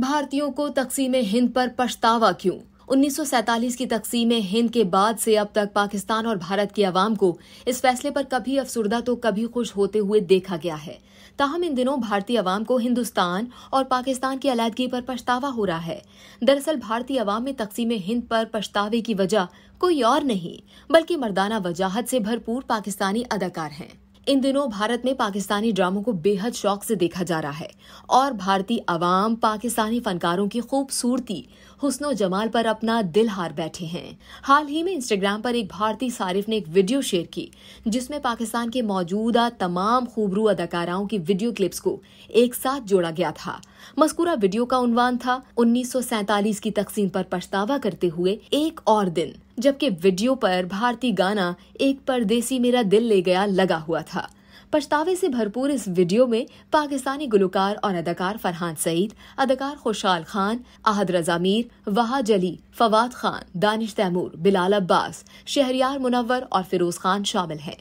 भारतीयों को तकसीम हिंद पर पछतावा क्यों 1947 की तकसीम हिंद के बाद से अब तक पाकिस्तान और भारत की आवाम को इस फैसले पर कभी अफसरदा तो कभी खुश होते हुए देखा गया है ताहम इन दिनों भारतीय अवाम को हिंदुस्तान और पाकिस्तान की अलादगी पर पछतावा हो रहा है दरअसल भारतीय अवाम में तकसीम हिंद पर पछतावे की वजह कोई और नहीं बल्कि मर्दाना वजाहत से भरपूर पाकिस्तानी अदाकार हैं इन दिनों भारत में पाकिस्तानी ड्रामों को बेहद शौक से देखा जा रहा है और भारतीय आवाम पाकिस्तानी फनकारों की खूबसूरती हुसनो जमाल पर अपना दिल हार बैठे हैं हाल ही में इंस्टाग्राम पर एक भारतीय सारिफ ने एक वीडियो शेयर की जिसमें पाकिस्तान के मौजूदा तमाम खूबरू अदाकाराओं की वीडियो क्लिप्स को एक साथ जोड़ा गया था मस्कुरा वीडियो का उन्वान था उन्नीस की तकसीम पर पछतावा करते हुए एक और दिन जबकि वीडियो पर भारतीय गाना एक परदेसी मेरा दिल ले गया लगा हुआ था पछतावे से भरपूर इस वीडियो में पाकिस्तानी गुलकार और अदाकार फरहान सईद अदाकार खुशहाल खान अहद रजा मीर वहाज अली फवाद खान दानिश तैमूर बिलाल अब्बास शहरियार मुनवर और फिरोज खान शामिल हैं